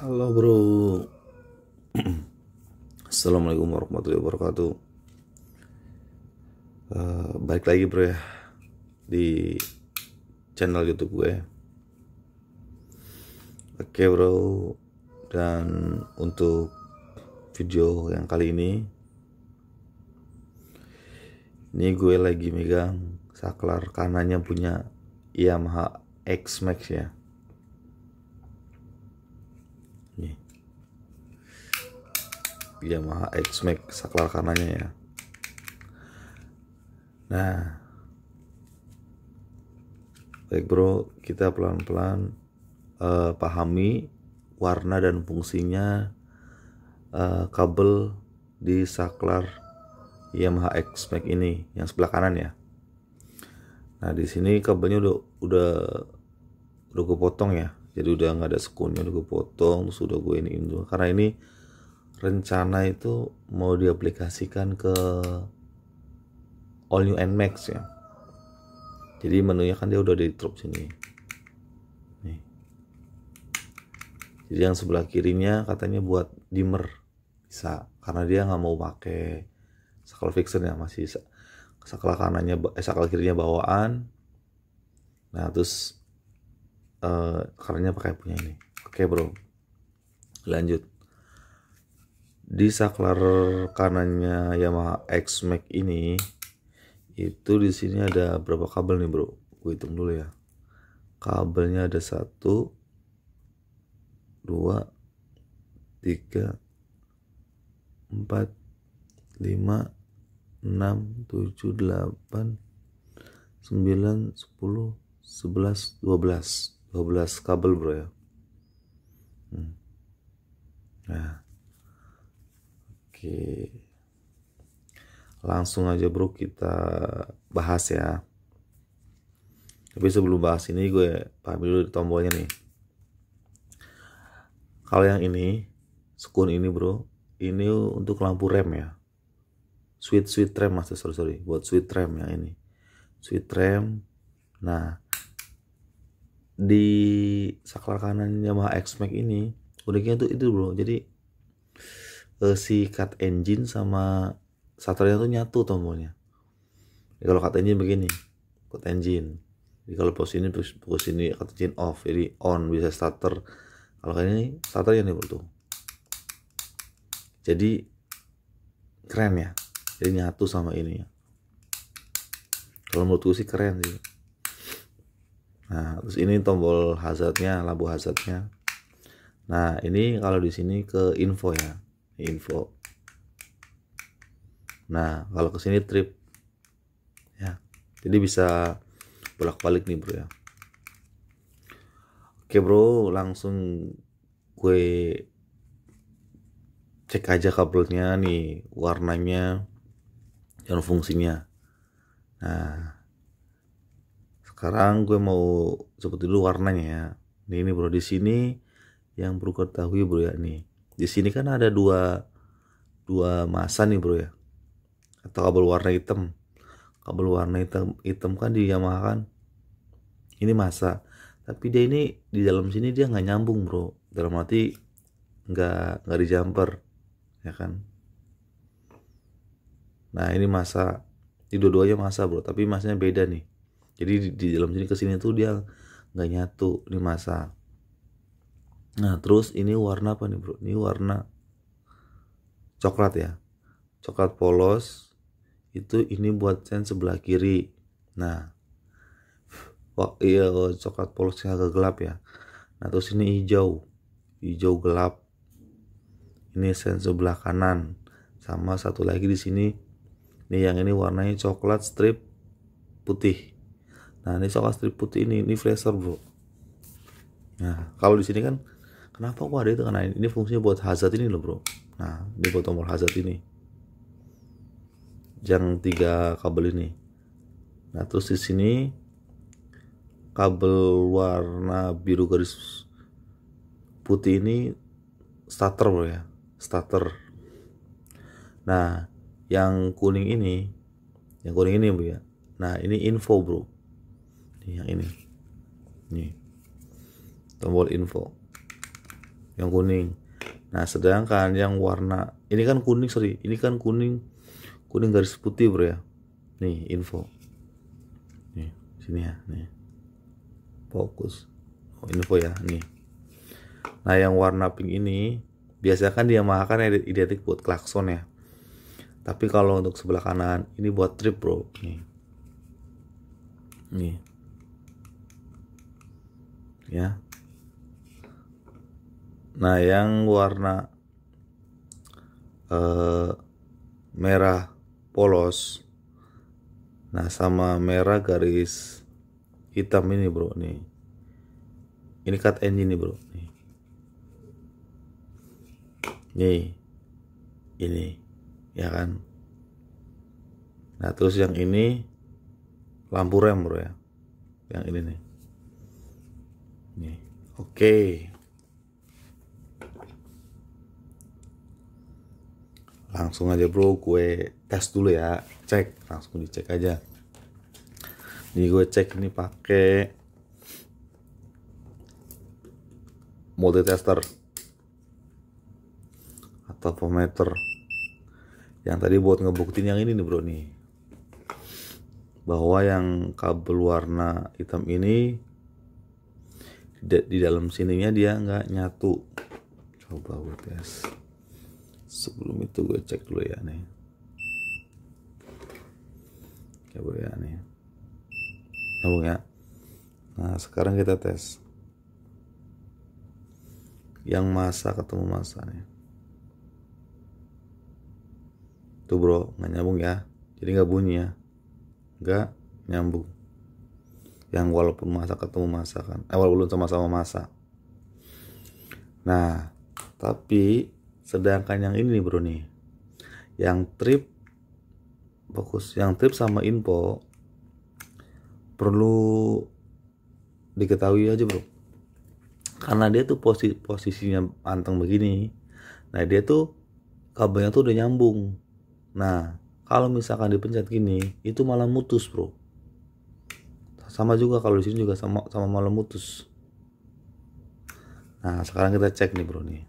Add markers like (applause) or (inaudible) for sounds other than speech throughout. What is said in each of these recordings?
Halo bro (clears throat) Assalamualaikum warahmatullahi wabarakatuh uh, Balik lagi bro ya Di channel youtube gue Oke okay, bro Dan untuk video yang kali ini Ini gue lagi megang saklar kanannya punya Yamaha X-Max ya Yamaha X-Max saklar kanannya ya nah baik bro kita pelan-pelan uh, pahami warna dan fungsinya uh, kabel di saklar Yamaha X-Max ini yang sebelah kanan ya nah di sini kabelnya udah udah udah gue potong ya jadi udah nggak ada sekunya udah gue potong sudah gue ini, ini karena ini rencana itu mau diaplikasikan ke all new and max ya jadi menunya kan dia udah di truk sini nih jadi yang sebelah kirinya katanya buat dimmer bisa karena dia nggak mau pakai sakal fixer ya masih sakal kanannya eh, sakal kirinya bawaan nah terus eh, karenanya pakai punya ini oke bro lanjut di saklar kanannya Yamaha X Max ini itu di sini ada berapa kabel nih bro gue hitung dulu ya kabelnya ada satu dua tiga empat lima enam tujuh delapan sembilan sepuluh sebelas dua belas dua belas kabel bro ya hmm. nah Oke. Langsung aja bro kita bahas ya. Tapi sebelum bahas ini gue pahami dulu tombolnya nih. Kalau yang ini, sekun ini bro, ini untuk lampu rem ya. Sweet sweet rem mas, sorry sorry, buat sweet rem ya ini. Sweet rem. Nah, di saklar kanannya Yamaha X-Max ini, uniknya tuh itu bro. Jadi uh, si cut engine sama shutternya tuh nyatu tombolnya jadi kalau cut engine begini cut engine jadi kalau pos ini pos ini cut engine off jadi on bisa starter kalau kayak ini starter yang dibutuh jadi keren ya jadi nyatu sama ini ya kalau menurut gue sih keren sih nah terus ini tombol hazardnya lampu hazardnya nah ini kalau di sini ke info ya info nah kalau kesini trip ya jadi bisa bolak-balik nih bro ya oke bro langsung gue cek aja kabelnya nih warnanya dan fungsinya nah sekarang gue mau sebut dulu warnanya ya Ini, ini bro di sini yang perlu ketahui bro ya nih di sini kan ada dua dua masa nih bro ya atau kabel warna hitam kabel warna hitam hitam kan di Yamaha kan ini masa tapi dia ini di dalam sini dia nggak nyambung bro dalam arti nggak nggak di jumper ya kan nah ini masa ini dua-duanya masa bro tapi masanya beda nih jadi di, di dalam sini ke sini tuh dia nggak nyatu ini masa Nah, terus ini warna apa nih, Bro? Ini warna coklat ya. Coklat polos itu ini buat sen sebelah kiri. Nah, iya coklat polosnya agak gelap ya. Nah, terus ini hijau. Hijau gelap. Ini sen sebelah kanan. Sama satu lagi di sini. ini yang ini warnanya coklat strip putih. Nah, ini coklat strip putih ini ini flasher, Bro. Nah, kalau di sini kan Kenapa kok ada itu? Karena ini fungsinya buat hazard ini loh bro. Nah, ini buat tombol hazard ini. Yang tiga kabel ini. Nah, terus di sini kabel warna biru garis putih ini starter bro ya. Starter. Nah, yang kuning ini, yang kuning ini bro ya. Nah, ini info bro. Ini yang ini. Nih. Tombol info yang kuning nah sedangkan yang warna ini kan kuning sorry ini kan kuning kuning garis putih bro ya nih info nih sini ya nih fokus oh, info ya nih nah yang warna pink ini biasanya kan dia makan identik buat klakson ya tapi kalau untuk sebelah kanan ini buat trip bro nih nih ya Nah, yang warna uh, merah polos. Nah, sama merah garis hitam ini, Bro, nih. Ini cut engine nih, Bro. Nih. Nih. Ini, ya kan? Nah, terus yang ini lampu rem, Bro ya. Yang ini nih. Nih. Oke. Okay. langsung aja bro gue tes dulu ya cek langsung dicek aja ini gue cek ini pakai tester atau pometer yang tadi buat ngebuktiin yang ini nih bro nih bahwa yang kabel warna hitam ini di, di dalam sininya dia nggak nyatu coba gue tes sebelum itu gue cek dulu ya nih coba ya, ya nih nyambung ya nah sekarang kita tes yang masa ketemu masa nih tuh bro nggak nyambung ya jadi nggak bunyi ya nggak nyambung yang walaupun masa ketemu masa kan eh walaupun sama-sama masa nah tapi sedangkan yang ini nih bro nih yang trip fokus yang trip sama info perlu diketahui aja bro karena dia tuh posisi posisinya anteng begini nah dia tuh kabelnya tuh udah nyambung nah kalau misalkan dipencet gini itu malah mutus bro sama juga kalau di sini juga sama sama malah mutus nah sekarang kita cek nih bro nih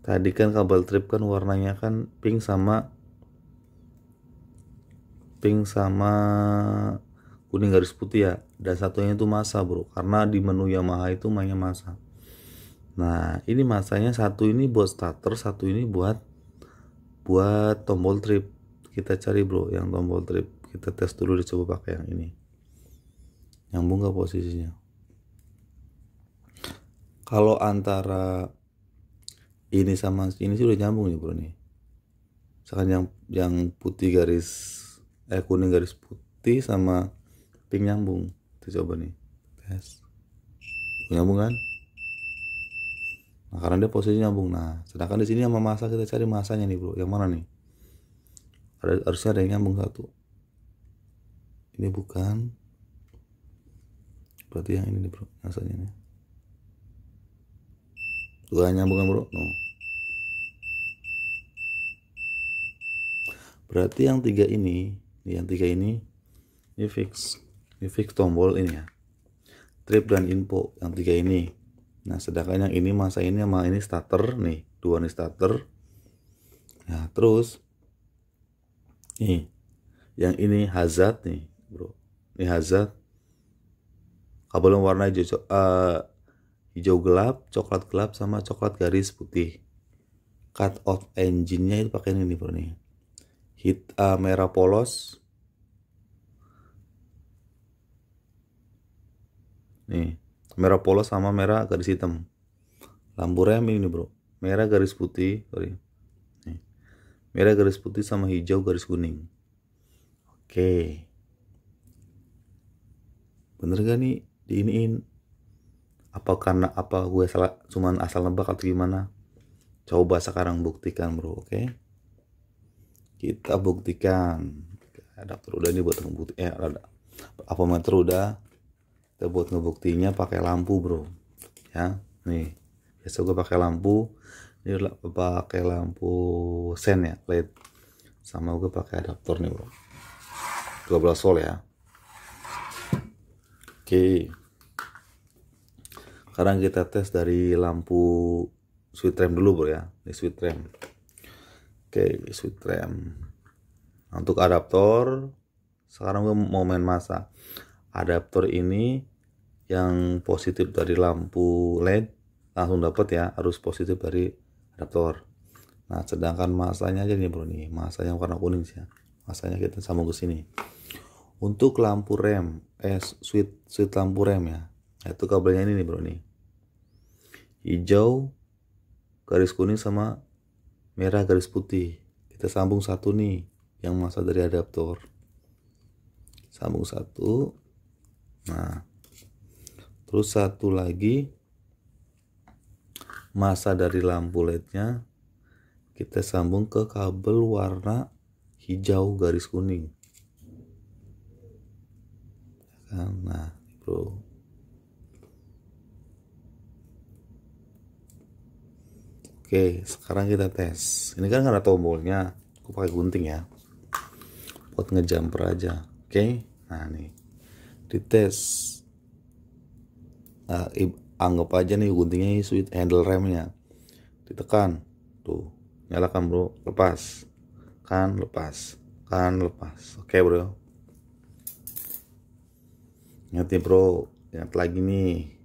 tadi kan kabel trip kan warnanya kan pink sama pink sama kuning garis putih ya dan satunya itu masa bro karena di menu Yamaha itu mainnya masa nah ini masanya satu ini buat starter satu ini buat buat tombol trip kita cari bro yang tombol trip kita tes dulu dicoba pakai yang ini yang bunga posisinya kalau antara ini sama ini sih udah nyambung nih bro nih misalkan yang yang putih garis eh kuning garis putih sama pink nyambung itu coba nih tes nyambung kan nah karena dia posisinya nyambung nah sedangkan di sini sama masa kita cari masanya nih bro yang mana nih ada harusnya ada yang nyambung satu ini bukan berarti yang ini nih bro masanya nih bukan bro no. Berarti yang tiga ini, yang tiga ini, ini fix, ini fix tombol ini ya. Trip dan info yang tiga ini. Nah, sedangkan yang ini masa ini sama ini starter nih, dua ini starter. Nah, terus nih, yang ini hazard nih, bro. Ini hazard. Kabel warna hijau, uh, hijau gelap, coklat gelap sama coklat garis putih. Cut off engine-nya itu pakai ini bro nih. Hit uh, eh, merah polos. Nih, merah polos sama merah garis hitam. Lampu rem ini bro. Merah garis putih, sorry. Nih. Merah garis putih sama hijau garis kuning. Oke. Okay. Bener gak nih diiniin apa karena apa gue salah cuman asal nebak atau gimana coba sekarang buktikan bro oke okay? kita buktikan adapter udah ini buat ngebukti eh ada apa meter udah kita buat ngebuktinya pakai lampu bro ya nih besok gue pakai lampu ini pakai lampu sen ya led sama gue pakai adaptor nih bro 12 volt ya oke okay sekarang kita tes dari lampu sweet rem dulu bro ya ini sweet rem oke sweet rem untuk adaptor sekarang gue mau main masa adaptor ini yang positif dari lampu led langsung dapat ya harus positif dari adaptor nah sedangkan masanya aja nih bro nih masanya warna kuning sih ya masanya kita sambung ke sini untuk lampu rem eh sweet sweet lampu rem ya itu kabelnya ini nih bro nih hijau garis kuning sama merah garis putih kita sambung satu nih yang masa dari adaptor sambung satu nah terus satu lagi masa dari lampu lednya kita sambung ke kabel warna hijau garis kuning nah bro Oke, sekarang kita tes. Ini kan ada tombolnya. Aku pakai gunting ya. Buat ngejumper aja. Oke. Nah, nih. Dites. Nah, anggap aja nih guntingnya ini sweet handle remnya. Ditekan. Tuh. Nyalakan, Bro. Lepas. Kan lepas. Kan lepas. Oke, Bro. Ingat ya, Bro. Ingat lagi nih.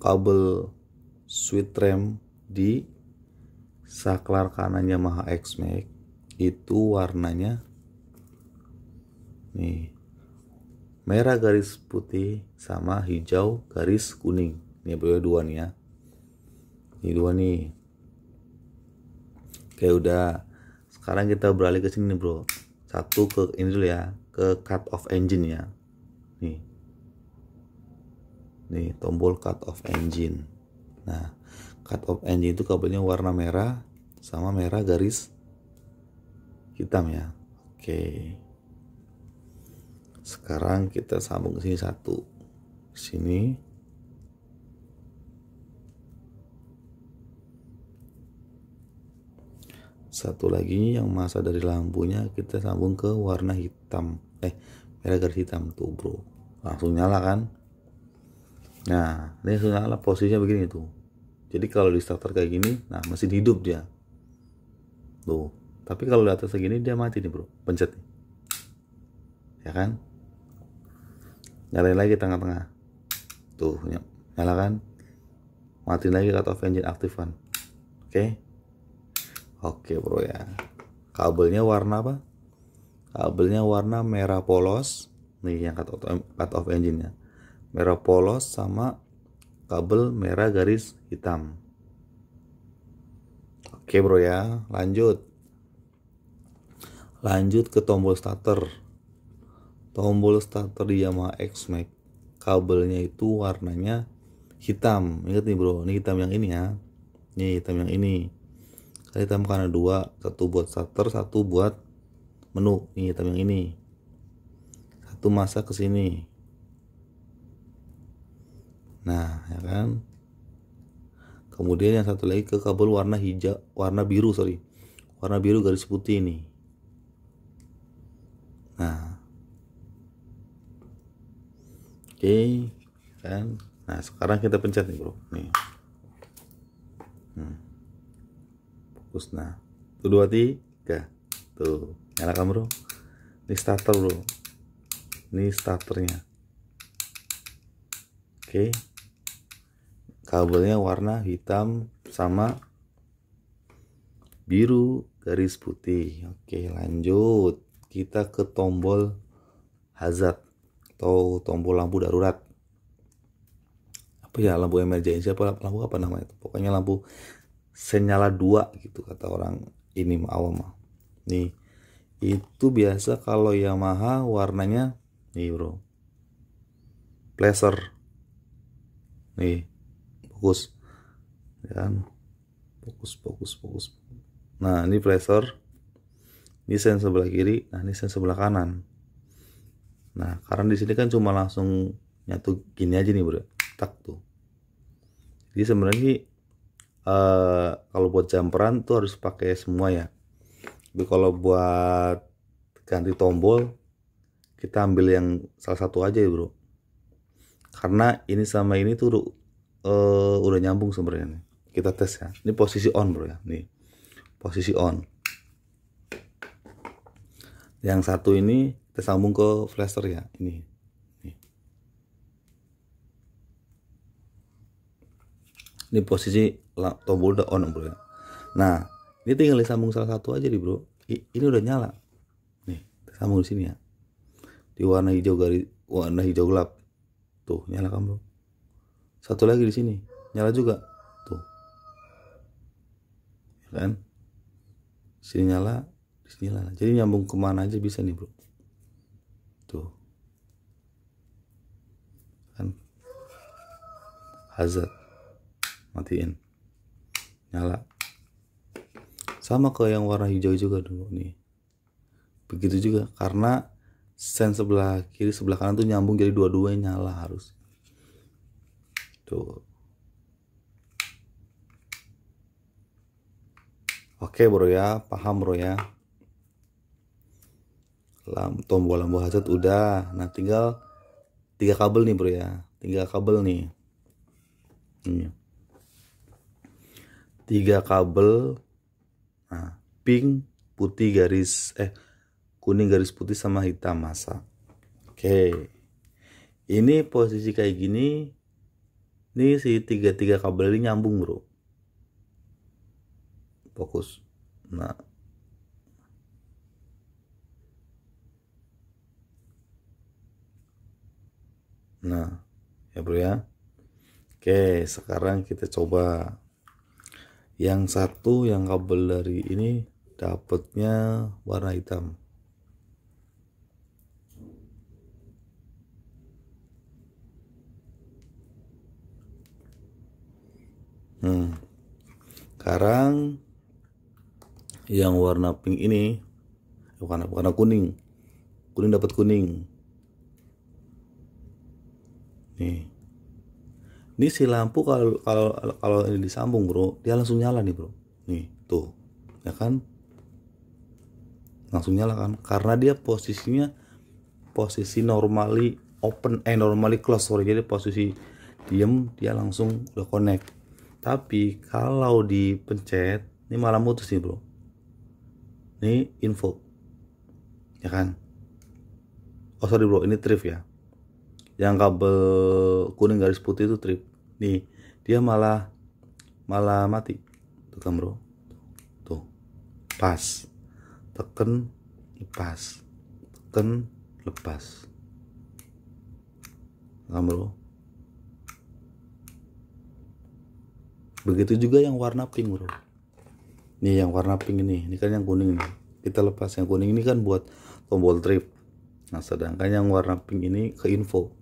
kabel switch rem di saklar kanannya Yamaha X Max itu warnanya nih merah garis putih sama hijau garis kuning ini berdua dua nih ya ini dua nih oke udah sekarang kita beralih ke sini bro satu ke ini dulu ya ke cut off engine ya nih nih tombol cut off engine nah cut off engine itu kabelnya warna merah sama merah garis hitam ya oke sekarang kita sambung ke sini satu sini satu lagi yang masa dari lampunya kita sambung ke warna hitam eh merah garis hitam tuh bro langsung nyala kan Nah, ini sebenarnya posisinya begini tuh. Jadi kalau di starter kayak gini, nah masih hidup dia. Tuh. Tapi kalau di atas segini dia mati nih bro, pencet nih. Ya kan? Nyalain lagi tengah-tengah. Tuh, nyalakan kan? Matiin lagi kata off engine aktifan. Oke? Okay? Oke okay, bro ya. Kabelnya warna apa? Kabelnya warna merah polos. Nih yang kata off, engine-nya merah polos sama kabel merah garis hitam oke bro ya lanjut lanjut ke tombol starter tombol starter di Yamaha X-Max kabelnya itu warnanya hitam ingat nih bro ini hitam yang ini ya ini hitam yang ini kali hitam karena dua satu buat starter satu buat menu ini hitam yang ini satu masa ke sini nah ya kan kemudian yang satu lagi ke kabel warna hijau warna biru sorry warna biru garis putih ini nah oke okay. kan nah sekarang kita pencet nih bro nih hmm. fokus nah tuh dua tiga tuh nyala kan bro ini starter bro ini starternya oke okay kabelnya warna hitam sama biru garis putih oke lanjut kita ke tombol hazard atau tombol lampu darurat apa ya lampu emergency apa lampu apa namanya itu pokoknya lampu senyala dua gitu kata orang ini awam nih itu biasa kalau Yamaha warnanya nih bro pleasure nih fokus ya kan fokus fokus fokus nah ini flasher ini sen sebelah kiri nah ini sen sebelah kanan nah karena di sini kan cuma langsung nyatu gini aja nih bro tak tuh jadi sebenarnya uh, kalau buat jumperan tuh harus pakai semua ya tapi kalau buat ganti tombol kita ambil yang salah satu aja ya bro karena ini sama ini tuh uh, udah nyambung sebenarnya nih. Kita tes ya. Ini posisi on bro ya. Nih. Posisi on. Yang satu ini kita sambung ke flasher ya. Ini. Nih. Ini posisi tombol udah on bro ya. Nah, ini tinggal disambung salah satu aja nih bro. Ini udah nyala. Nih, kita sambung di sini ya. Di warna hijau garis warna hijau gelap. Tuh, nyala kan bro. Satu lagi di sini, nyala juga. Tuh. Ya kan? Sini nyala, di sini nyala. Jadi nyambung kemana aja bisa nih, Bro. Tuh. Kan? Hazard. Matiin. Nyala. Sama ke yang warna hijau juga dulu nih. Begitu juga karena sen sebelah kiri sebelah kanan tuh nyambung jadi dua-duanya nyala harus Tuh. Oke bro ya, paham bro ya. Lam, tombol lampu hazard udah. Nah tinggal tiga kabel nih bro ya, tiga kabel nih. Ini. Tiga kabel, nah, pink, putih garis, eh kuning garis putih sama hitam masa. Oke. Ini posisi kayak gini ini si tiga-tiga kabel ini nyambung bro fokus nah nah ya bro ya oke sekarang kita coba yang satu yang kabel dari ini dapatnya warna hitam Nah, sekarang yang warna pink ini warna warna kuning. Kuning dapat kuning. Nih. Ini si lampu kalau kalau kalau ini disambung, Bro, dia langsung nyala nih, Bro. Nih, tuh. Ya kan? Langsung nyala kan? Karena dia posisinya posisi normally open eh normally close sorry jadi posisi diam dia langsung udah connect tapi kalau dipencet ini malah mutus nih bro ini info ya kan oh sorry bro ini trip ya yang kabel kuning garis putih itu trip nih dia malah malah mati tuh kan bro tuh pas tekan lepas tekan lepas kan bro begitu juga yang warna pink bro ini yang warna pink ini ini kan yang kuning ini, kita lepas yang kuning ini kan buat tombol trip nah sedangkan yang warna pink ini ke info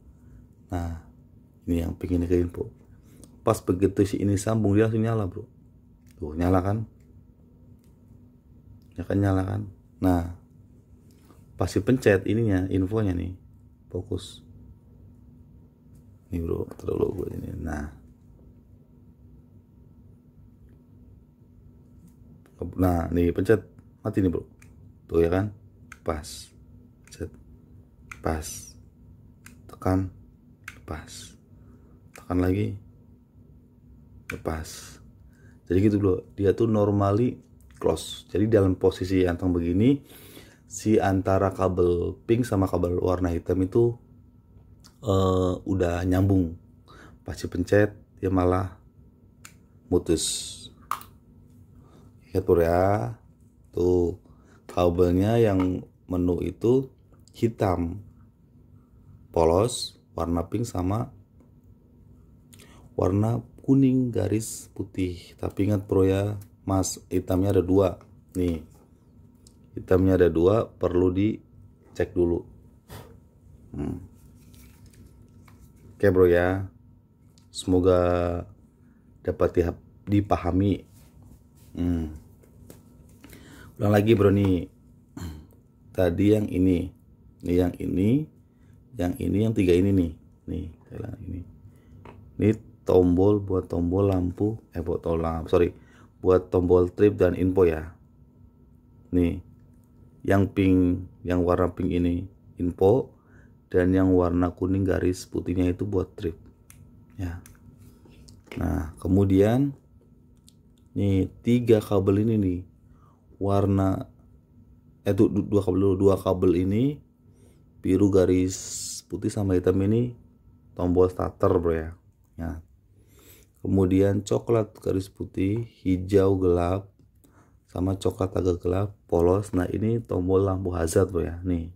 nah ini yang pink ini ke info pas begitu si ini sambung dia langsung nyala bro tuh nyala kan ya kan nyala kan nah pasti pencet ininya infonya nih fokus ini bro terlalu gue ini nah nah ini pencet mati nih bro tuh ya kan pas pencet pas tekan pas, tekan lagi lepas jadi gitu bro dia tuh normally close jadi dalam posisi yang begini si antara kabel pink sama kabel warna hitam itu uh, udah nyambung pas dipencet dia malah mutus Ya Bro ya tuh kabelnya yang menu itu hitam polos warna pink sama warna kuning garis putih tapi ingat bro ya mas hitamnya ada dua nih hitamnya ada dua perlu dicek dulu hmm. oke bro ya semoga dapat dipahami hmm belum lagi bro nih tadi yang ini nih yang ini yang ini yang tiga ini nih nih ini ini tombol buat tombol lampu eh buat tombol lampu sorry buat tombol trip dan info ya nih yang pink yang warna pink ini info dan yang warna kuning garis putihnya itu buat trip ya nah kemudian nih tiga kabel ini nih warna eh itu dua kabel dua kabel ini biru garis putih sama hitam ini tombol starter bro ya. ya. Kemudian coklat garis putih, hijau gelap sama coklat agak gelap polos. Nah, ini tombol lampu hazard bro ya. Nih.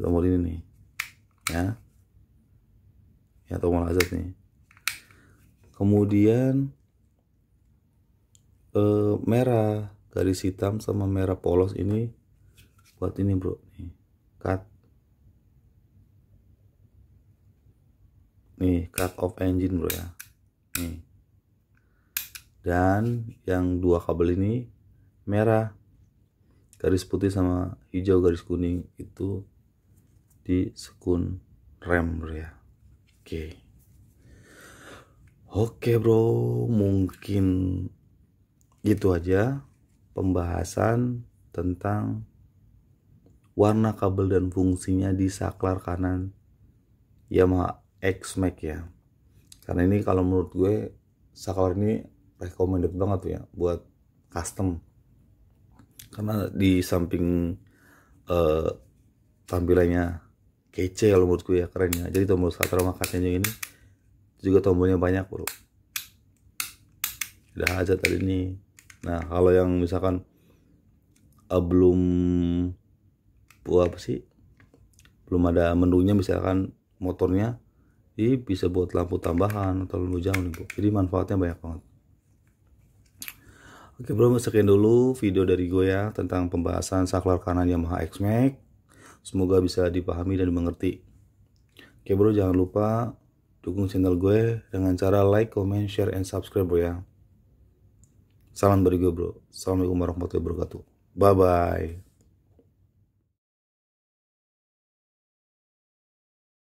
Tombol ini nih. Ya. Ya tombol hazard nih. Kemudian eh, merah garis hitam sama merah polos ini buat ini bro nih cut nih cut off engine bro ya nih dan yang dua kabel ini merah garis putih sama hijau garis kuning itu di sekun rem bro ya oke okay. oke okay, bro mungkin gitu aja pembahasan tentang warna kabel dan fungsinya di saklar kanan Yamaha X Max ya. Karena ini kalau menurut gue saklar ini recommended banget ya buat custom. Karena di samping uh, tampilannya kece kalau menurut gue ya keren ya. Jadi tombol saklar makasihnya ini juga tombolnya banyak bro. Udah aja tadi nih nah kalau yang misalkan uh, belum buah apa sih belum ada menunya misalkan motornya ini bisa buat lampu tambahan atau lampu jauh nih bu jadi manfaatnya banyak banget oke bro sekian dulu video dari gue ya tentang pembahasan saklar kanan Yamaha X Max semoga bisa dipahami dan dimengerti oke bro jangan lupa dukung channel gue dengan cara like, comment, share, and subscribe bro ya Salam dari gue bro. Assalamualaikum warahmatullahi wabarakatuh. Bye bye.